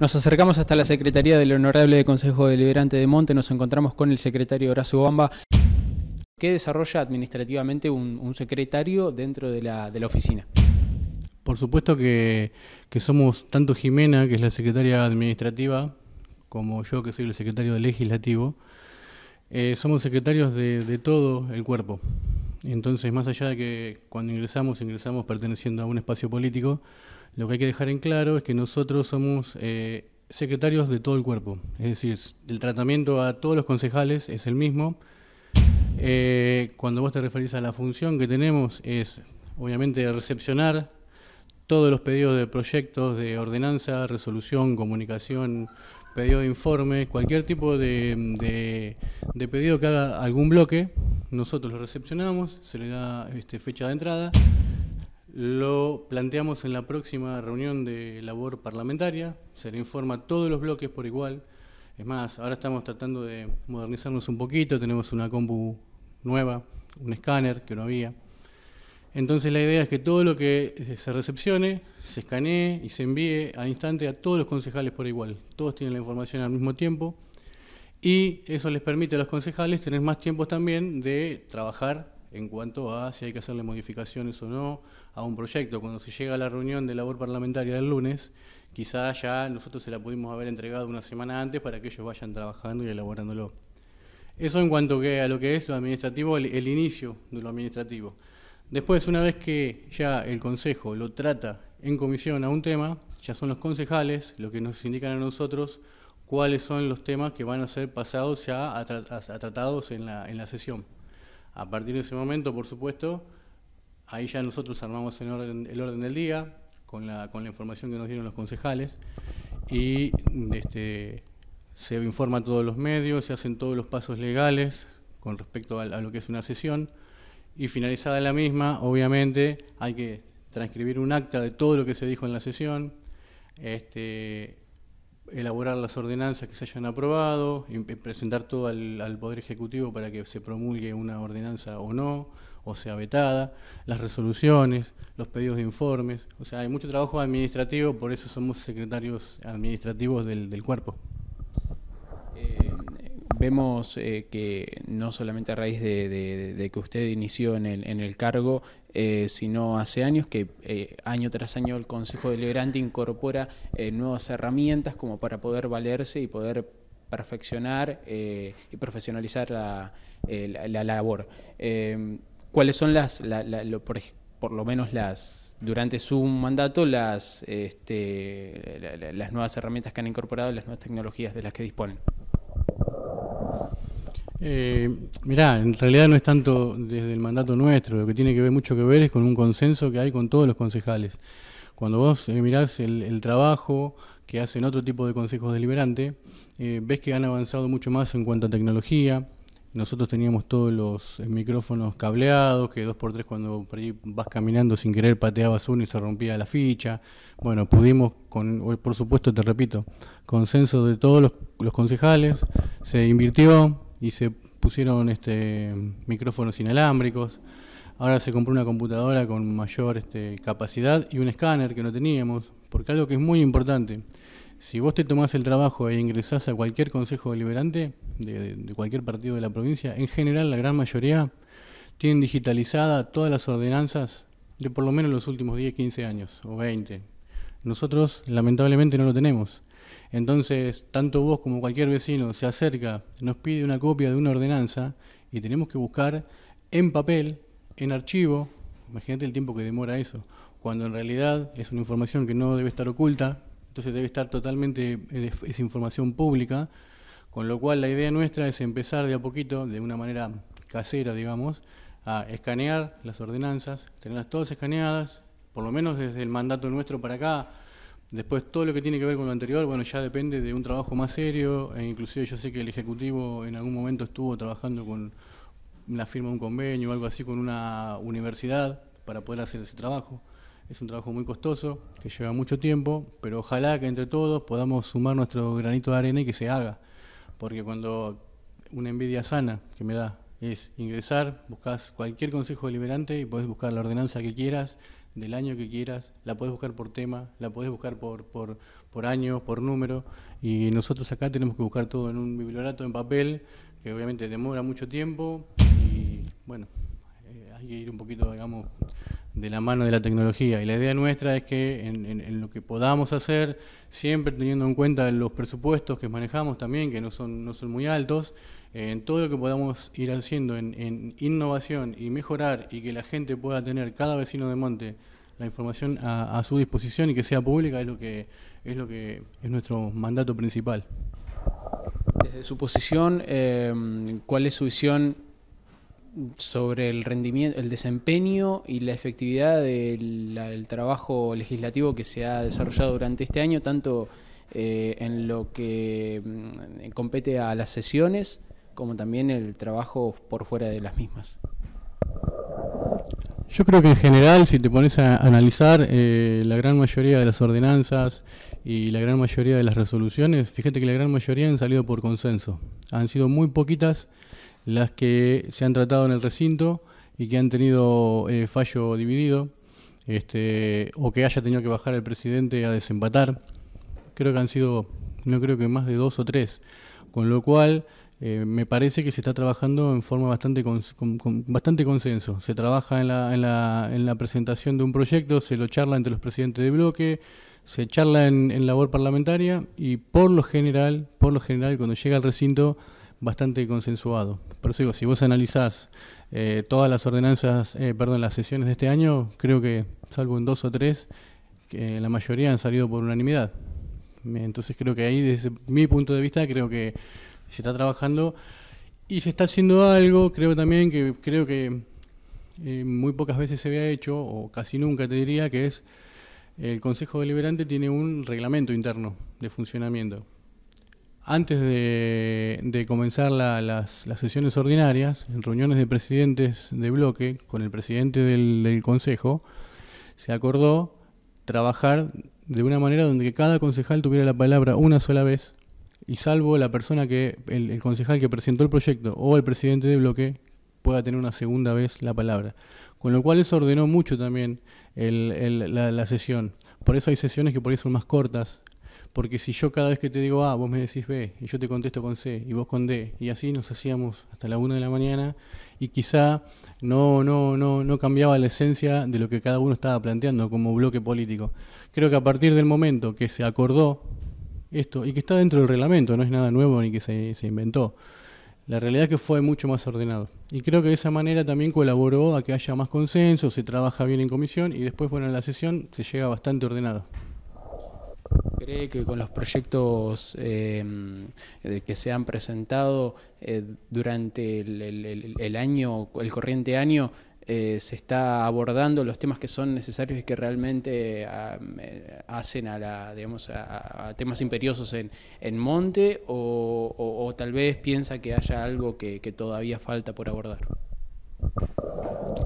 Nos acercamos hasta la Secretaría del Honorable Consejo Deliberante de Monte, nos encontramos con el secretario Horacio Bamba. ¿Qué desarrolla administrativamente un, secretario dentro de la, oficina? Por supuesto que, somos tanto Jimena, que es la secretaria administrativa, como yo, que soy el secretario legislativo, eh, somos secretarios de, todo el cuerpo. Entonces, más allá de que cuando ingresamos, ingresamos perteneciendo a un espacio político, lo que hay que dejar en claro es que nosotros somos eh, secretarios de todo el cuerpo, es decir, el tratamiento a todos los concejales es el mismo. Eh, cuando vos te referís a la función que tenemos es, obviamente, recepcionar todos los pedidos de proyectos, de ordenanza, resolución, comunicación, pedido de informe, cualquier tipo de, de, pedido que haga algún bloque, nosotros lo recepcionamos, se le da este, fecha de entrada, lo planteamos en la próxima reunión de labor parlamentaria, se le informa a todos los bloques por igual. Es más, ahora estamos tratando de modernizarnos un poquito, tenemos una compu nueva, un escáner que no había. Entonces la idea es que todo lo que se recepcione, se escanee y se envíe al instante a todos los concejales por igual. Todos tienen la información al mismo tiempo y eso les permite a los concejales tener más tiempo también de trabajar en cuanto a si hay que hacerle modificaciones o no a un proyecto. Cuando se llega a la reunión de labor parlamentaria del lunes, quizá ya nosotros se la pudimos haber entregado una semana antes para que ellos vayan trabajando y elaborándolo. Eso en cuanto a lo que es lo administrativo, el, inicio de lo administrativo. Después, una vez que ya el Consejo lo trata en comisión a un tema, ya son los concejales los que nos indican a nosotros cuáles son los temas que van a ser pasados ya a, tratados en la sesión. A partir de ese momento, por supuesto, ahí ya nosotros armamos el orden, el orden del día con la, información que nos dieron los concejales y este, se informa a todos los medios, se hacen todos los pasos legales con respecto a, lo que es una sesión y finalizada la misma, obviamente, hay que transcribir un acta de todo lo que se dijo en la sesión, este, elaborar las ordenanzas que se hayan aprobado, y presentar todo al, Poder Ejecutivo para que se promulgue una ordenanza o no, o sea vetada, las resoluciones, los pedidos de informes. O sea, hay mucho trabajo administrativo, por eso somos secretarios administrativos del cuerpo vemos eh, que no solamente a raíz de, que usted inició en el, en el cargo, eh, sino hace años que eh, año tras año el Consejo Deliberante incorpora nuevas herramientas como para poder valerse y poder perfeccionar y profesionalizar la, labor. Em, ¿Cuáles son las, por, lo menos las, durante su mandato las, este, las nuevas herramientas que han incorporado, las nuevas tecnologías de las que disponen. Eh, mirá, en realidad no es tanto desde el mandato nuestro, lo que tiene que ver mucho que ver es con un consenso que hay con todos los concejales. Cuando vos eh, mirás el, trabajo que hacen otro tipo de consejos deliberantes, eh, ves que han avanzado mucho más en cuanto a tecnología. Nosotros teníamos todos los eh, micrófonos cableados, que dos por tres cuando vas caminando sin querer pateabas uno y se rompía la ficha. Bueno, pudimos, con, por supuesto, te repito, consenso de todos los concejales, se invirtió, y se pusieron este, micrófonos inalámbricos. Ahora se compró una computadora con mayor este, capacidad y un escáner que no teníamos, porque algo que es muy importante, si vos te tomás el trabajo e ingresás a cualquier consejo deliberante de, cualquier partido de la provincia, en general la gran mayoría tienen digitalizada todas las ordenanzas de por lo menos los últimos 10, 15 años o 20. Nosotros lamentablemente no lo tenemos. Entonces, tanto vos como cualquier vecino se acerca, nos pide una copia de una ordenanza y tenemos que buscar en papel, en archivo, imagínate el tiempo que demora eso, cuando en realidad es una información que no debe estar oculta, entonces debe estar totalmente, eh, es información pública, con lo cual la idea nuestra es empezar de a poquito, de una manera casera, digamos, a escanear las ordenanzas, tenerlas todas escaneadas, por lo menos desde el mandato nuestro para acá, Después todo lo que tiene que ver con lo anterior, bueno, ya depende de un trabajo más serio, e inclusive yo sé que el Ejecutivo en algún momento estuvo trabajando con la firma de un convenio o algo así con una universidad para poder hacer ese trabajo. Es un trabajo muy costoso, que lleva mucho tiempo, pero ojalá que entre todos podamos sumar nuestro granito de arena y que se haga, porque cuando una envidia sana que me da es ingresar, buscas cualquier consejo deliberante y podés buscar la ordenanza que quieras, del año que quieras, la podés buscar por tema, la podés buscar por, por, año, por número, y nosotros acá tenemos que buscar todo en un bibliorato en papel, que obviamente demora mucho tiempo, y bueno, eh, hay que ir un poquito, digamos, de la mano de la tecnología. Y la idea nuestra es que en, lo que podamos hacer, siempre teniendo en cuenta los presupuestos que manejamos también, que no son, no son muy altos, eh, en todo lo que podamos ir haciendo en, innovación y mejorar y que la gente pueda tener, cada vecino de Monte, la información a, su disposición y que sea pública es lo que es lo que es nuestro mandato principal. Desde su posición, eh, ¿cuál es su visión sobre el rendimiento, el desempeño y la efectividad del, trabajo legislativo que se ha desarrollado durante este año, tanto eh, en lo que mm, compete a las sesiones como también el trabajo por fuera de las mismas. Yo creo que en general, si te pones a analizar eh, la gran mayoría de las ordenanzas y la gran mayoría de las resoluciones, fíjate que la gran mayoría han salido por consenso. Han sido muy poquitas las que se han tratado en el recinto y que han tenido eh, fallo dividido, este, o que haya tenido que bajar el presidente a desempatar. Creo que han sido, no creo que más de dos o tres, con lo cual eh, me parece que se está trabajando en forma bastante con, bastante consenso. Se trabaja en la, presentación de un proyecto, se lo charla entre los presidentes de bloque, se charla en, labor parlamentaria y por lo general, por lo general, cuando llega al recinto bastante consensuado. Pero sigo, si vos analizás eh, todas las ordenanzas, eh, perdón, las sesiones de este año, creo que, salvo en dos o tres, la mayoría han salido por unanimidad. Entonces creo que ahí, desde mi punto de vista, creo que se está trabajando y se está haciendo algo, creo también que creo que eh, muy pocas veces se había hecho, o casi nunca te diría, que es el Consejo Deliberante tiene un reglamento interno de funcionamiento antes de, comenzar las, sesiones ordinarias, en reuniones de presidentes de bloque con el presidente del, Consejo, se acordó trabajar de una manera donde cada concejal tuviera la palabra una sola vez y salvo la persona que, el, concejal que presentó el proyecto o el presidente de bloque pueda tener una segunda vez la palabra. Con lo cual eso ordenó mucho también la, la, sesión. Por eso hay sesiones que por ahí son más cortas porque si yo cada vez que te digo A, ah, vos me decís B, y yo te contesto con C, y vos con D, y así nos hacíamos hasta la una de la mañana, y quizá no, no, no, no cambiaba la esencia de lo que cada uno estaba planteando como bloque político. Creo que a partir del momento que se acordó esto, y que está dentro del reglamento, no es nada nuevo ni que se, se inventó, la realidad es que fue mucho más ordenado. Y creo que de esa manera también colaboró a que haya más consenso, se trabaja bien en comisión y después, bueno, en la sesión se llega bastante ordenado. ¿Cree que con los proyectos em, que se han presentado eh, durante el, año, el corriente año, eh, se está abordando los temas que son necesarios y que realmente eh, hacen a, la, digamos, temas imperiosos en, en monte o, tal vez piensa que haya algo que todavía falta por abordar?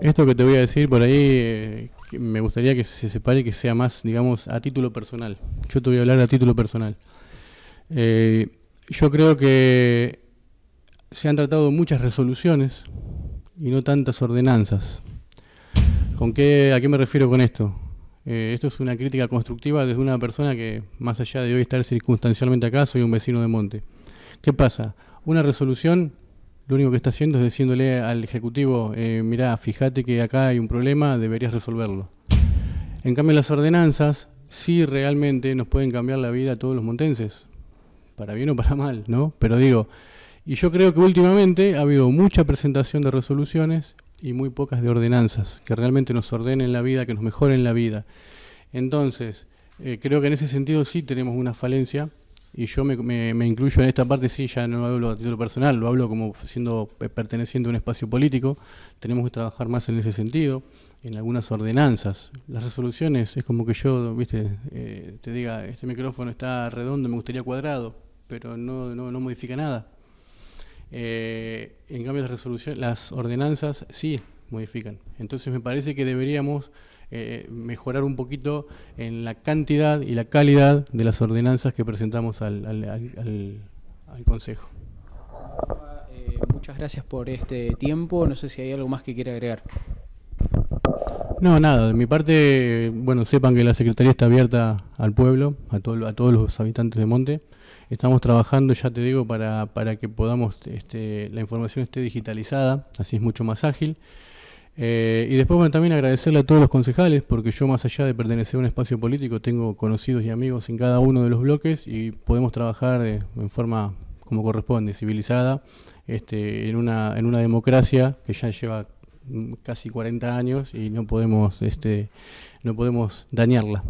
Esto que te voy a decir por ahí me gustaría que se separe, y que sea más, digamos, a título personal. Yo te voy a hablar a título personal. Eh, yo creo que se han tratado muchas resoluciones y no tantas ordenanzas. ¿Con qué, ¿A qué me refiero con esto? Eh, esto es una crítica constructiva desde una persona que, más allá de hoy estar circunstancialmente acá, soy un vecino de Monte. ¿Qué pasa? Una resolución lo único que está haciendo es diciéndole al ejecutivo, eh, mirá, fíjate que acá hay un problema, deberías resolverlo. En cambio, las ordenanzas sí realmente nos pueden cambiar la vida a todos los montenses, para bien o para mal, ¿no? Pero digo, y yo creo que últimamente ha habido mucha presentación de resoluciones y muy pocas de ordenanzas, que realmente nos ordenen la vida, que nos mejoren la vida. Entonces, eh, creo que en ese sentido sí tenemos una falencia y yo me, me, incluyo en esta parte, sí, ya no hablo a título personal, lo hablo como siendo eh, perteneciente a un espacio político, tenemos que trabajar más en ese sentido, en algunas ordenanzas. Las resoluciones, es como que yo, viste, eh, te diga, este micrófono está redondo, me gustaría cuadrado, pero no, no, no modifica nada. Eh, en cambio, las, resoluciones, las ordenanzas sí modifican. Entonces me parece que deberíamos eh, mejorar un poquito en la cantidad y la calidad de las ordenanzas que presentamos al, al, Consejo. Eh, muchas gracias por este tiempo. No sé si hay algo más que quiera agregar. No, nada, de mi parte, bueno, sepan que la Secretaría está abierta al pueblo, a, todo, a todos los habitantes de Monte. Estamos trabajando, ya te digo, para, para que podamos, este, la información esté digitalizada, así es mucho más ágil. Eh, y después también agradecerle a todos los concejales, porque yo más allá de pertenecer a un espacio político, tengo conocidos y amigos en cada uno de los bloques y podemos trabajar eh, en forma como corresponde, civilizada, este, en, una, en una democracia que ya lleva mm, casi 40 años y no podemos, este, no podemos dañarla.